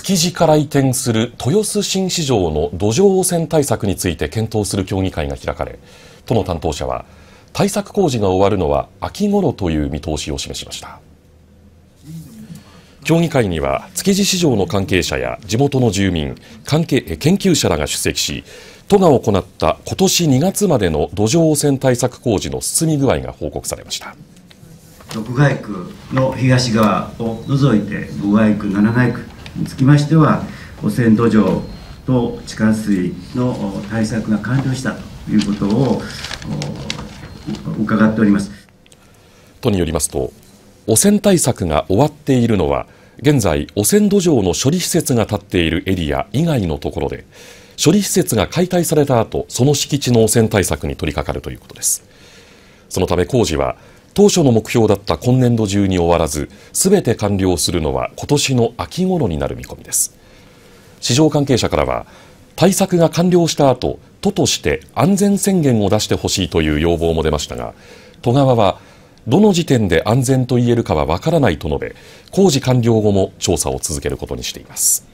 築地から移転する豊洲新市場の土壌汚染対策について検討する協議会が開かれ都の担当者は対策工事が終わるのは秋頃という見通しを示しました協議会には築地市場の関係者や地元の住民関係研究者らが出席し都が行った今年2月までの土壌汚染対策工事の進み具合が報告されました。6区の東側を除いて5区7区につきましては汚染土壌と地下水の対策が完了したということを伺っております都によりますと汚染対策が終わっているのは現在汚染土壌の処理施設が建っているエリア以外のところで処理施設が解体された後その敷地の汚染対策に取り掛かるということですそのため工事は当初の目標だった今年度中に終わらず全て完了するのは今年の秋ごろになる見込みです市場関係者からは対策が完了した後都として安全宣言を出してほしいという要望も出ましたが都側はどの時点で安全と言えるかはわからないと述べ工事完了後も調査を続けることにしています。